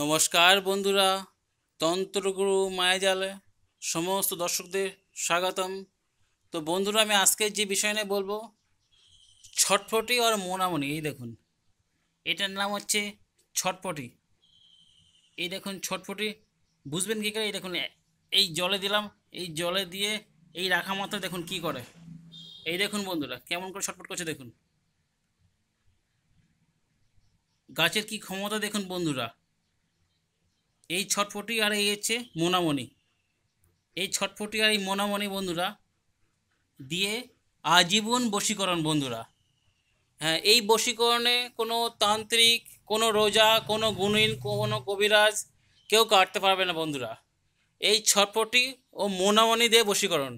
নমস্কার বন্ধুরা তন্ত্রগুরু মায়াজালে সমস্ত দর্শকদের স্বাগতম তো বন্ধুরা আমি আজকে যে বিষয় নিয়ে বলবো ছটফটি আর মোনামনি এই দেখুন এটার নাম হচ্ছে ছটফটি এই দেখুন ছটফটি বুঝবেন কী করে এই দেখুন এই জলে দিলাম এই জলে দিয়ে এই রাখা মাত্র দেখুন কি করে এই দেখুন বন্ধুরা কেমন করে ছটফট করছে দেখুন গাছের কি ক্ষমতা দেখুন বন্ধুরা এই ছটফটি আর এই হচ্ছে মোনামণি এই ছটফটি আর এই মোনামণি বন্ধুরা দিয়ে আজীবন বশীকরণ বন্ধুরা হ্যাঁ এই বশীকরণে কোনো তান্ত্রিক কোনো রোজা কোনো গুণীন কোনো কবিরাজ কেউ কাটতে পারবে না বন্ধুরা এই ছটফটি ও মোনামণি দিয়ে বশীকরণ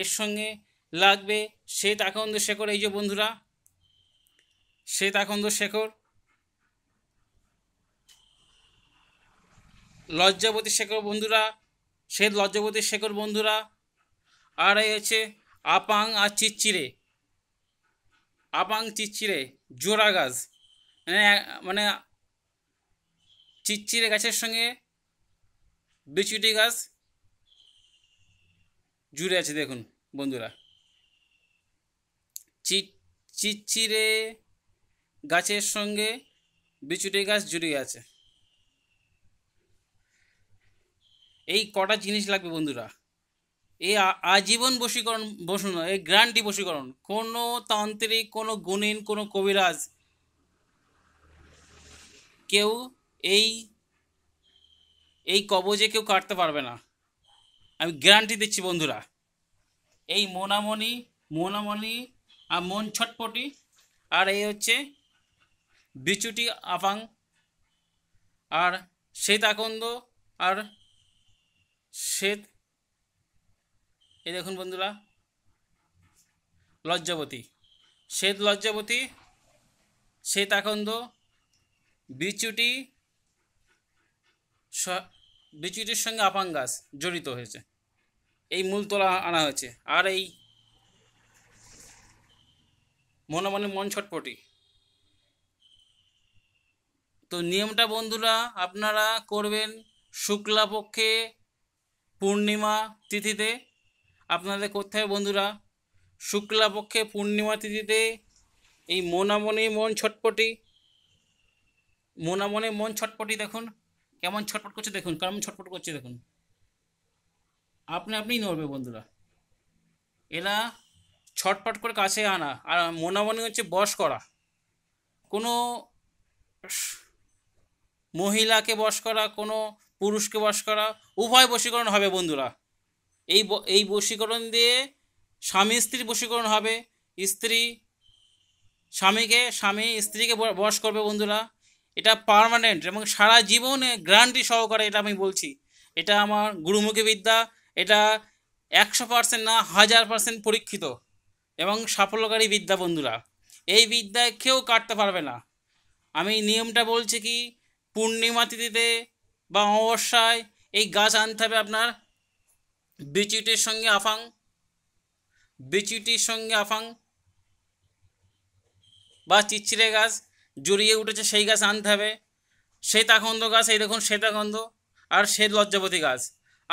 এর সঙ্গে লাগবে শ্বেত আকন্দ শেখর এই যে বন্ধুরা শ্বেত আকন্দ শেখর লজ্জাবতী শেখর বন্ধুরা শ্বেত লজ্জাবতী শেখর বন্ধুরা আর এই হচ্ছে আপাং আর চিচিরে আপাং চিচিরে জোড়া গাছ মানে মানে চিচিরে গাছের সঙ্গে বিচুটি গাছ জুড়ে আছে দেখুন বন্ধুরা চিচিরে গাছের সঙ্গে বিচুটি গাছ জুড়ে আছে এই কটা জিনিস লাগবে বন্ধুরা এই আজীবন বশীকরণ বসুন এই গ্রান্টি বশীকরণ কোনো তান্ত্রিক কোনো গুণীন কোনো কবিরাজ কেউ এই এই কবজে কেউ কাটতে পারবে না আমি গ্যারান্টি দিচ্ছি বন্ধুরা এই মোনামণি মোনামণি আর মন ছটপটি আর এই হচ্ছে বিচুটি আপাং আর শ্বেতাকন্দ আর শ্বেত এই দেখুন বন্ধুরা লজ্জাবতী শ্বেত লজ্জাবতী আকন্দ বিচুটি বিচুটির সঙ্গে আপাঙ্গাস জড়িত হয়েছে এই মূল তোলা আনা হয়েছে আর এই মনোমনে মন ছটপটি তো নিয়মটা বন্ধুরা আপনারা করবেন শুক্লাপক্ষে পূর্ণিমা তিথিতে আপনাদের করতে হবে বন্ধুরা শুক্লাপক্ষে পূর্ণিমা তিথিতে এই মনামনে মন ছটপটি মনামনে মন ছটপটি দেখুন কেমন ছটপট করছে দেখুন কেমন ছটপট করছে দেখুন আপনি আপনি নড়বে বন্ধুরা এরা ছটপট করে কাছে আনা আর মনামনে হচ্ছে বস করা কোনো মহিলাকে বস করা কোনো পুরুষকে বস করা উভয় বশীকরণ হবে বন্ধুরা এই এই বশীকরণ দিয়ে স্বামী স্ত্রী বশীকরণ হবে স্ত্রী স্বামীকে স্বামী স্ত্রীকে বশ করবে বন্ধুরা এটা পারমানেন্ট এবং সারা জীবনে গ্রান্টি সহকারে এটা আমি বলছি এটা আমার গুরুমুখী বিদ্যা এটা একশো পার্সেন্ট না হাজার পার্সেন্ট পরীক্ষিত এবং সাফল্যকারী বিদ্যা বন্ধুরা এই বিদ্যায় কেউ কাটতে পারবে না আমি নিয়মটা বলছি কি পূর্ণিমা তিথিতে বা অমাবস্যায় এই গাছ আনতে হবে আপনার বিচুটির সঙ্গে আফাং বিচুটির সঙ্গে আফাং বা চিচিরে গাছ জড়িয়ে উঠেছে সেই গাছ আনতে হবে শ্বেতাখন্দ গাছ এই দেখুন শ্বেতাখন্দ আর শ্বেত লজ্জাপতি গাছ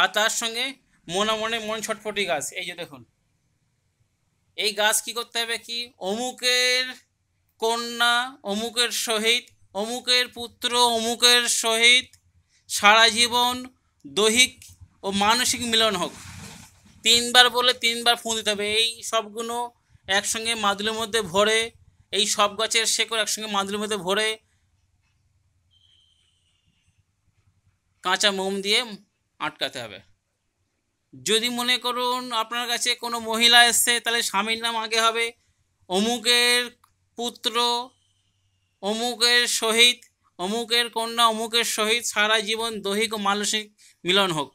আর তার সঙ্গে মনে মনে মন ছটফটি গাছ এই যে দেখুন এই গাছ কি করতে হবে কি অমুকের কন্যা অমুকের সহিত অমুকের পুত্র অমুকের সহিত সারা জীবন দৈহিক ও মানসিক মিলন হোক তিনবার বলে তিনবার ফুঁ দিতে হবে এই সবগুলো একসঙ্গে মাদুলের মধ্যে ভরে এই সব গাছের শেকড় একসঙ্গে মাদুলের মধ্যে ভরে কাঁচা মোম দিয়ে আটকাতে হবে যদি মনে করুন আপনার কাছে কোনো মহিলা এসছে তাহলে স্বামীর নাম আগে হবে অমুকের পুত্র অমুকের সহিত অমুকের কন্যা অমুকের সহিত সারা জীবন দৈহিক ও মানসিক মিলন হোক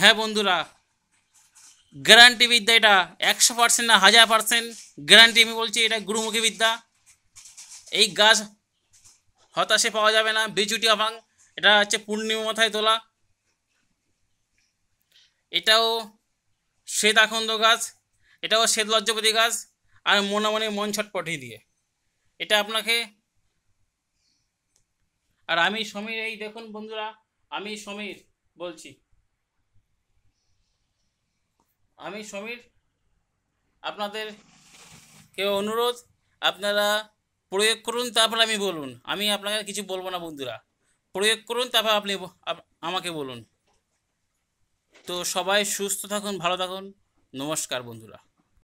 হ্যাঁ বন্ধুরা গ্যারান্টি বিদ্যা এটা একশো পার্সেন্ট না হাজার পার্সেন্ট গ্যারান্টি আমি বলছি এটা গুরুমুখী বিদ্যা এই গাছ হতাশে পাওয়া যাবে না বিচুটি আভাং এটা হচ্ছে পূর্ণিমা মাথায় তোলা এটাও শ্বেত আখন্দ গাছ এটাও শ্বেত লজ্জাপতি গাছ আর মনে মনে মন ছটপটি দিয়ে এটা আপনাকে আর আমি সমীর এই দেখুন বন্ধুরা আমি সমীর বলছি আমি সমীর আপনাদের কেউ অনুরোধ আপনারা প্রয়োগ করুন তারপর আমি বলুন আমি আপনাকে কিছু বলবো না বন্ধুরা প্রয়োগ করুন তারপর আপনি আমাকে বলুন তো সবাই সুস্থ থাকুন ভালো থাকুন নমস্কার বন্ধুরা